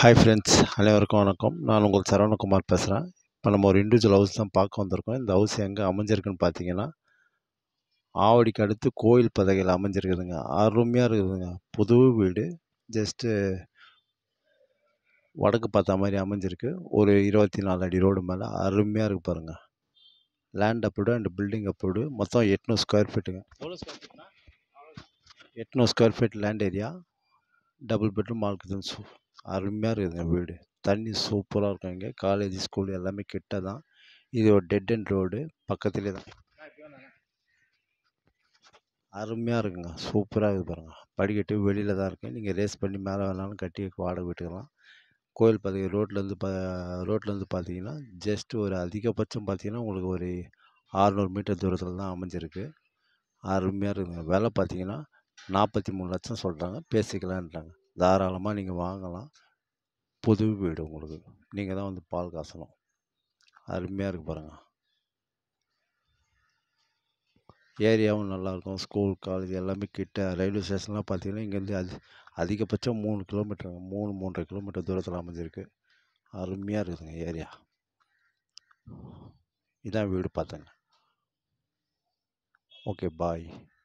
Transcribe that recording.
hi friends அனைவருக்கும் வணக்கம் நான் உங்கள் சரவணகுமார் பேசுகிறேன் இப்போ நம்ம ஒரு இண்டிவிஜுவல் ஹவுஸ் தான் பார்க்க வந்திருக்கோம் இந்த ஹவுஸ் எங்கே அமைஞ்சிருக்குன்னு பார்த்தீங்கன்னா ஆவடிக்கு அடுத்து கோயில் பதகையில் அமைஞ்சிருக்குதுங்க அருமையாக இருக்குதுங்க புது வீடு ஜஸ்ட்டு வடக்கு பார்த்த மாதிரி அமைஞ்சிருக்கு ஒரு இருபத்தி நாலு அடி ரோடு மேலே அருமையாக இருக்குது பாருங்கள் land approved and building approved மொத்தம் எட்நூறு ஸ்கொயர் ஃபீட்டுங்க எட்நூறு square feet land area double bedroom ஆல்குதுன்னு அருமையாக இருக்குதுங்க வீடு தண்ணி சூப்பராக இருக்கும் இங்கே காலேஜ் ஸ்கூல் எல்லாமே கிட்ட தான் இது ஒரு டெட் அண்ட் ரோடு பக்கத்துலேயே தான் அருமையாக இருக்குங்க சூப்பராக இருக்குது பாருங்கள் படிக்கட்டு வெளியில் தான் இருக்குது நீங்கள் ரேஸ் பண்ணி மேலே வேணாலும் கட்டி வாடகை விட்டுக்கலாம் கோயில் பார்த்திங்க ரோட்லேருந்து பா ரோட்லேருந்து பார்த்தீங்கன்னா ஜஸ்ட் ஒரு அதிகபட்சம் பார்த்தீங்கன்னா உங்களுக்கு ஒரு ஆறுநூறு மீட்டர் தூரத்தில் தான் அமைஞ்சிருக்கு அருமையாக இருக்குதுங்க விலை பார்த்தீங்கன்னா நாற்பத்தி மூணு லட்சம் சொல்கிறாங்க பேசிக்கலான்றாங்க தாராளமாக நீங்கள் வாங்கலாம் புது வீடு உங்களுக்கு நீங்கள் தான் வந்து பால் காசணும் அருமையாக இருக்குது பாருங்கள் ஏரியாவும் நல்லாயிருக்கும் ஸ்கூல் காலேஜ் எல்லாமே கிட்ட ரயில்வே ஸ்டேஷன்லாம் பார்த்தீங்கன்னா இங்கேருந்து அது அதிகபட்சம் மூணு கிலோமீட்டருங்க மூணு மூன்றரை கிலோமீட்டர் தூரத்தில் அமைஞ்சிருக்கு அருமையாக இருக்குதுங்க ஏரியா இதான் வீடு பார்த்தேங்க ஓகே பாய்